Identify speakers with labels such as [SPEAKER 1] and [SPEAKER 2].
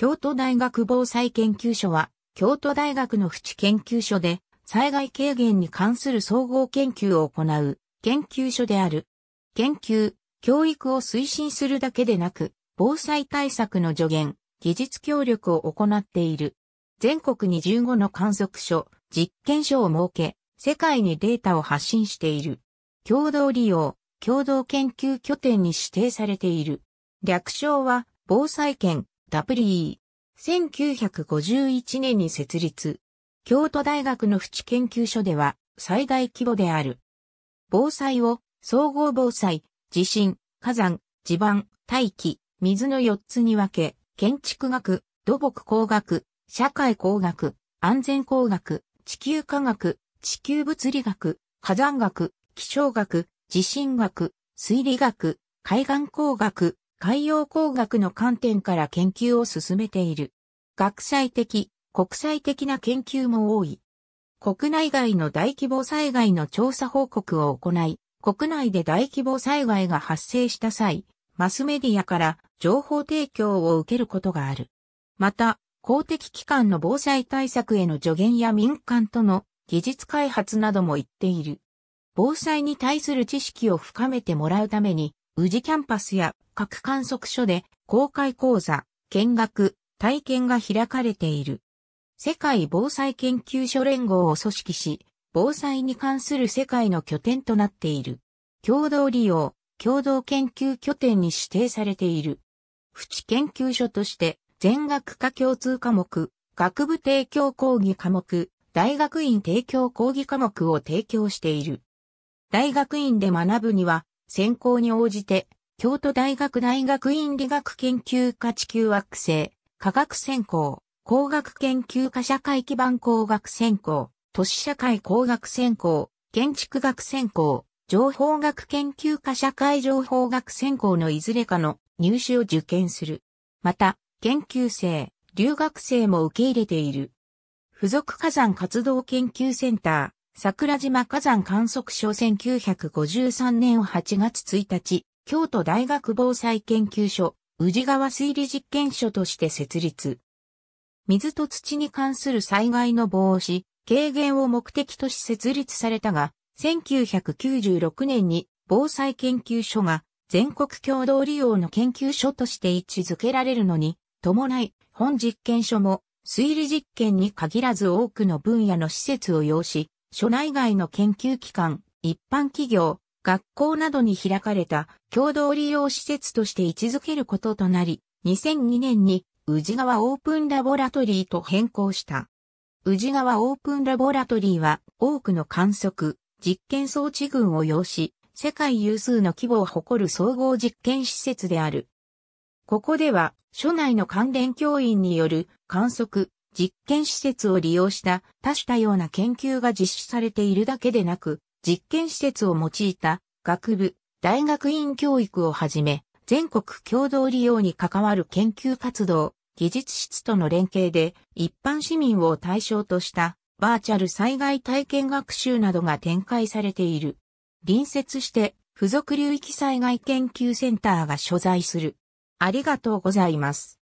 [SPEAKER 1] 京都大学防災研究所は、京都大学の淵研究所で、災害軽減に関する総合研究を行う研究所である。研究、教育を推進するだけでなく、防災対策の助言、技術協力を行っている。全国に15の観測所、実験所を設け、世界にデータを発信している。共同利用、共同研究拠点に指定されている。略称は、防災圏、WE。1951年に設立。京都大学の淵研究所では最大規模である。防災を総合防災、地震、火山、地盤、大気、水の4つに分け、建築学、土木工学、社会工学、安全工学、地球科学、地球物理学、火山学、気象学、地震学、水理学、海岸工学、海洋工学の観点から研究を進めている。学際的、国際的な研究も多い。国内外の大規模災害の調査報告を行い、国内で大規模災害が発生した際、マスメディアから情報提供を受けることがある。また、公的機関の防災対策への助言や民間との技術開発なども言っている。防災に対する知識を深めてもらうために、宇治キャンパスや各観測所で公開講座、見学、体験が開かれている。世界防災研究所連合を組織し、防災に関する世界の拠点となっている。共同利用、共同研究拠点に指定されている。府知研究所として、全学科共通科目、学部提供講義科目、大学院提供講義科目を提供している。大学院で学ぶには、選考に応じて、京都大学大学院理学研究科地球惑星、科学専攻、工学研究科社会基盤工学専攻、都市社会工学専攻、建築学専攻、情報学研究科社会情報学専攻のいずれかの入試を受験する。また、研究生、留学生も受け入れている。付属火山活動研究センター。桜島火山観測所1953年8月1日、京都大学防災研究所、宇治川水利実験所として設立。水と土に関する災害の防止、軽減を目的とし設立されたが、1996年に防災研究所が全国共同利用の研究所として位置づけられるのに、伴い、本実験所も推理実験に限らず多くの分野の施設を要し、所内外の研究機関、一般企業、学校などに開かれた共同利用施設として位置づけることとなり、2002年に宇治川オープンラボラトリーと変更した。宇治川オープンラボラトリーは多くの観測、実験装置群を要し、世界有数の規模を誇る総合実験施設である。ここでは、所内の関連教員による観測、実験施設を利用した多種多様な研究が実施されているだけでなく、実験施設を用いた学部、大学院教育をはじめ、全国共同利用に関わる研究活動、技術室との連携で一般市民を対象としたバーチャル災害体験学習などが展開されている。隣接して付属流域災害研究センターが所在する。ありがとうございます。